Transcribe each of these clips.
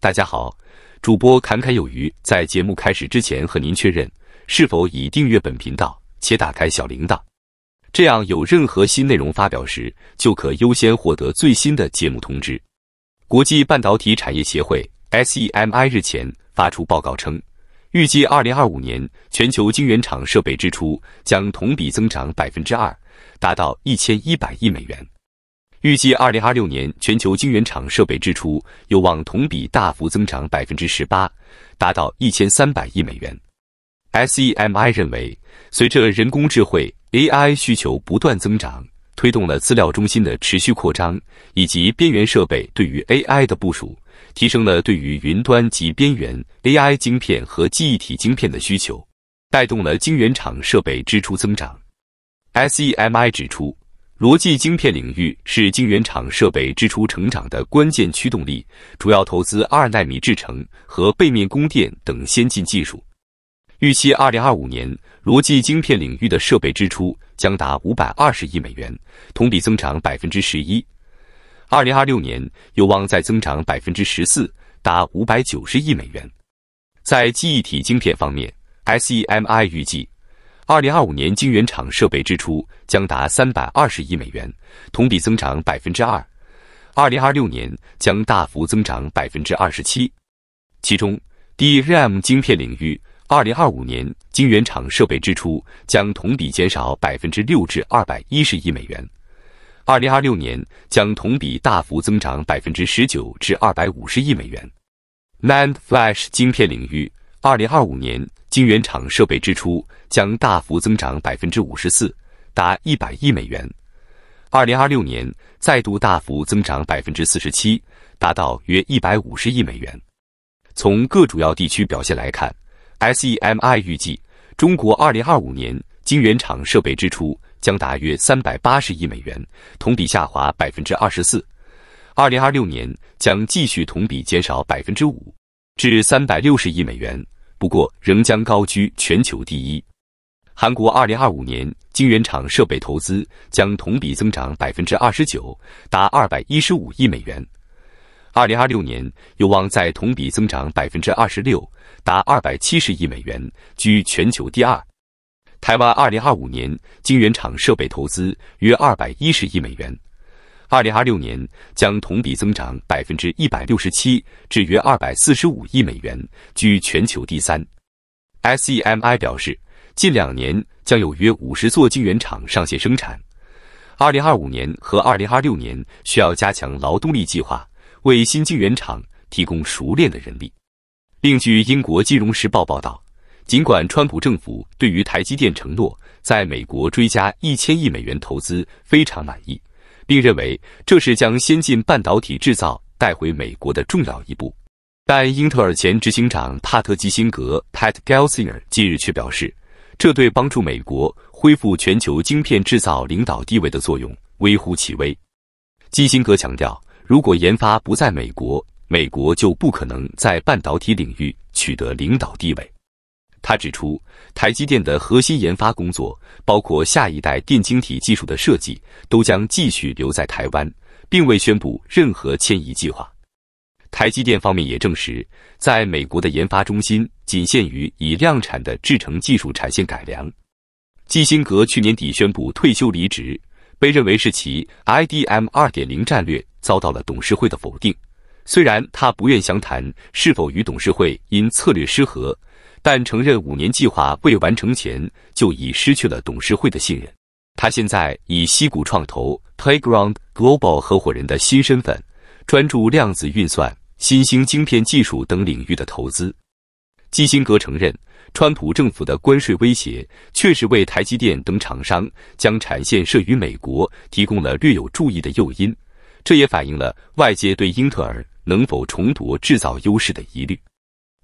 大家好，主播侃侃有余。在节目开始之前，和您确认是否已订阅本频道且打开小铃铛，这样有任何新内容发表时，就可优先获得最新的节目通知。国际半导体产业协会 （SEMI） 日前发出报告称，预计二零二五年全球晶圆厂设备支出将同比增长百分之二，达到一千一百亿美元。预计二零二六年全球晶圆厂设备支出有望同比大幅增长百分之十八，达到一千三百亿美元。S E M I 认为，随着人工智慧 AI 需求不断增长，推动了资料中心的持续扩张，以及边缘设备对于 AI 的部署，提升了对于云端及边缘 AI 晶片和记忆体晶片的需求，带动了晶圆厂设备支出增长。S E M I 指出。逻辑晶片领域是晶圆厂设备支出成长的关键驱动力，主要投资二纳米制程和背面供电等先进技术。预期二零二五年逻辑晶片领域的设备支出将达五百二十亿美元，同比增长百分之十一；二零二六年有望再增长百分之十四，达五百九十亿美元。在记忆体晶片方面，S E M I 预计。二零二五年晶圆厂设备支出将达三百二十亿美元，同比增长百分之二；二零二六年将大幅增长百分之二十七。其中，DRAM 晶片领域，二零二五年晶圆厂设备支出将同比减少百分之六至二百一十亿美元；二零二六年将同比大幅增长百分之十九至二百五十亿美元。NAND Flash 晶片领域，二零二五年。晶圆厂设备支出将大幅增长百分之五十四，达一百亿美元。二零二六年再度大幅增长百分之四十七，达到约一百五十亿美元。从各主要地区表现来看，S E M I 预计中国二零二五年晶圆厂设备支出将达约三百八十亿美元，同比下滑百分之二十四。二零二六年将继续同比减少百分之五，至三百六十亿美元。不过仍将高居全球第一。韩国2025年晶圆厂设备投资将同比增长29%，达215亿美元。2026年有望在同比增长26%，达270亿美元，居全球第二。台湾2025年晶圆厂设备投资约210亿美元。二零二六年将同比增长百分之一百六十七，至约二百四十五亿美元，居全球第三。S E M I 表示，近两年将有约五十座晶圆厂上线生产。二零二五年和二零二六年需要加强劳动力计划，为新晶圆厂提供熟练的人力。另据英国金融时报报道，尽管川普政府对于台积电承诺在美国追加一千亿美元投资非常满意。并认为这是将先进半导体制造带回美国的重要一步，但英特尔前执行长帕特基辛格 （Pat Gelsinger） 近日却表示，这对帮助美国恢复全球晶片制造领导地位的作用微乎其微。基辛格强调，如果研发不在美国，美国就不可能在半导体领域取得领导地位。他指出，台积电的核心研发工作，包括下一代电晶体技术的设计，都将继续留在台湾，并未宣布任何迁移计划。台积电方面也证实，在美国的研发中心仅限于以量产的制程技术产线改良。基辛格去年底宣布退休离职，被认为是其 IDM 二点零战略遭到了董事会的否定。虽然他不愿详谈是否与董事会因策略失和但承认五年计划未完成前就已失去了董事会的信任。他现在以西谷创投 Playground Global 合伙人的新身份，专注量子运算、新兴晶片技术等领域的投资。基辛格承认，川普政府的关税威胁确实为台积电等厂商将产线设于美国提供了略有注意的诱因，这也反映了外界对英特尔能否重夺制造优势的疑虑。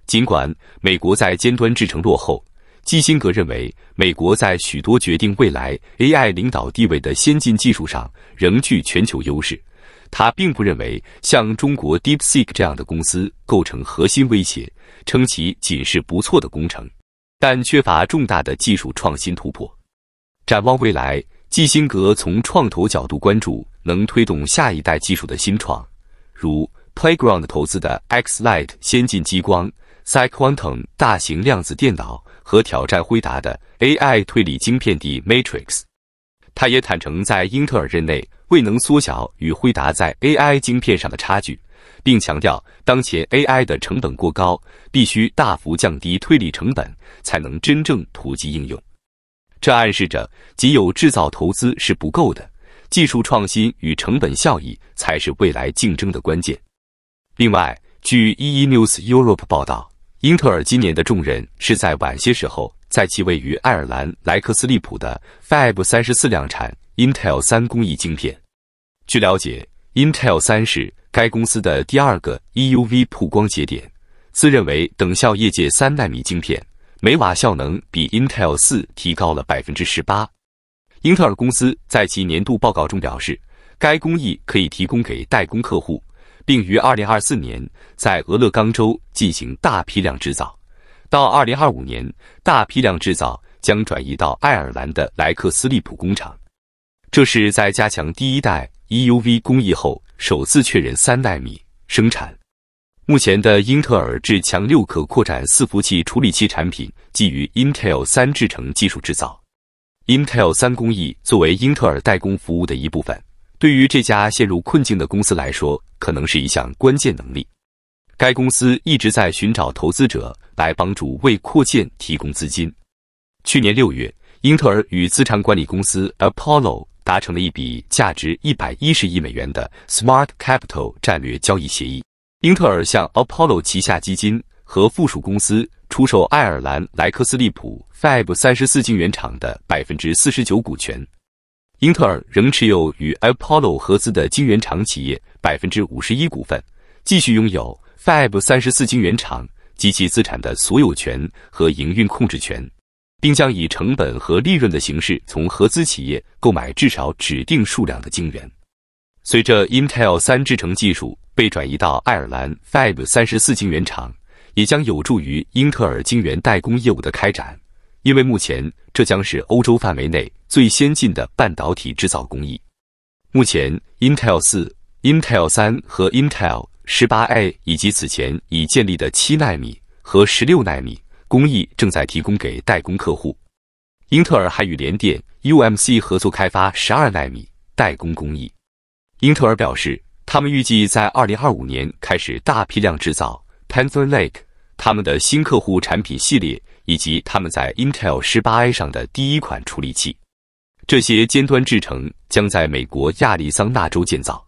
尽管美国在尖端制成落后，基辛格认为美国在许多决定未来 AI 领导地位的先进技术上仍具全球优势。他并不认为像中国 DeepSeek 这样的公司构成核心威胁，称其仅是不错的工程，但缺乏重大的技术创新突破。展望未来，基辛格从创投角度关注能推动下一代技术的新创，如 Playground 投资的 Xlight 先进激光。PsiQuantum 大型量子电脑和挑战辉达的 AI 推理晶片 D Matrix，他也坦诚，在英特尔任内未能缩小与辉达在 AI 晶片上的差距，并强调当前 AI 的成本过高，必须大幅降低推理成本才能真正普及应用。这暗示着仅有制造投资是不够的，技术创新与成本效益才是未来竞争的关键。另外，据 EE News Europe 报道。英特尔今年的重任是在晚些时候在其位于爱尔兰莱克斯利普的 Fab 三十四量产 Intel 三工艺晶片。据了解，Intel 三是该公司的第二个 EUV 曝光节点，自认为等效业界三纳米晶片，每瓦效能比 Intel 四提高了百分之十八。英特尔公司在其年度报告中表示，该工艺可以提供给代工客户。并于二零二四年在俄勒冈州进行大批量制造，到二零二五年大批量制造将转移到爱尔兰的莱克斯利普工厂。这是在加强第一代 EUV 工艺后首次确认三纳米生产。目前的英特尔至强六可扩展伺服器处理器产品基于 Intel 三制程技术制造，Intel 三工艺作为英特尔代工服务的一部分。对于这家陷入困境的公司来说，可能是一项关键能力。该公司一直在寻找投资者来帮助为扩建提供资金。去年六月，英特尔与资产管理公司 Apollo 达成了一笔价值一百一十亿美元的 Smart Capital 战略交易协议。英特尔向 Apollo 旗下基金和附属公司出售爱尔兰莱克斯利普 Fab 三十四晶圆厂的百分之四十九股权。英特尔仍持有与 a p o l l o 合资的晶圆厂企业百分之五十一股份，继续拥有 Fab 三十四晶圆厂及其资产的所有权和营运控制权，并将以成本和利润的形式从合资企业购买至少指定数量的晶圆。随着 Intel 三制程技术被转移到爱尔兰 Fab 三十四晶圆厂，也将有助于英特尔晶圆代工业务的开展。因为目前这将是欧洲范围内最先进的半导体制造工艺。目前，Intel 四、Intel 三和 Intel 十八 A 以及此前已建立的七纳米和十六纳米工艺正在提供给代工客户。英特尔还与联电 UMC 合作开发十二纳米代工工艺。英特尔表示，他们预计在2025年开始大批量制造 p e n h o r Lake，他们的新客户产品系列。以及他们在 Intel 十八 A 上的第一款处理器，这些尖端制程将在美国亚利桑那州建造。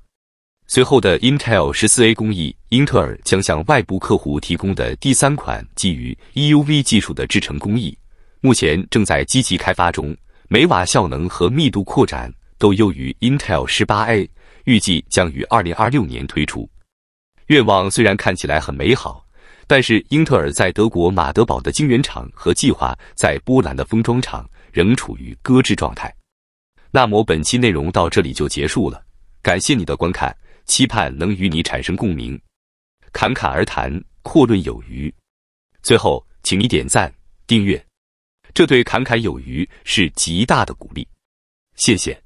随后的 Intel 十四 A 工艺，英特尔将向外部客户提供的第三款基于 EUV 技术的制程工艺，目前正在积极开发中。每瓦效能和密度扩展都优于 Intel 十八 A，预计将于二零二六年推出。愿望虽然看起来很美好。但是，英特尔在德国马德堡的晶圆厂和计划在波兰的封装厂仍处于搁置状态。那么本期内容到这里就结束了，感谢你的观看，期盼能与你产生共鸣。侃侃而谈，阔论有余。最后，请你点赞、订阅，这对侃侃有余是极大的鼓励。谢谢。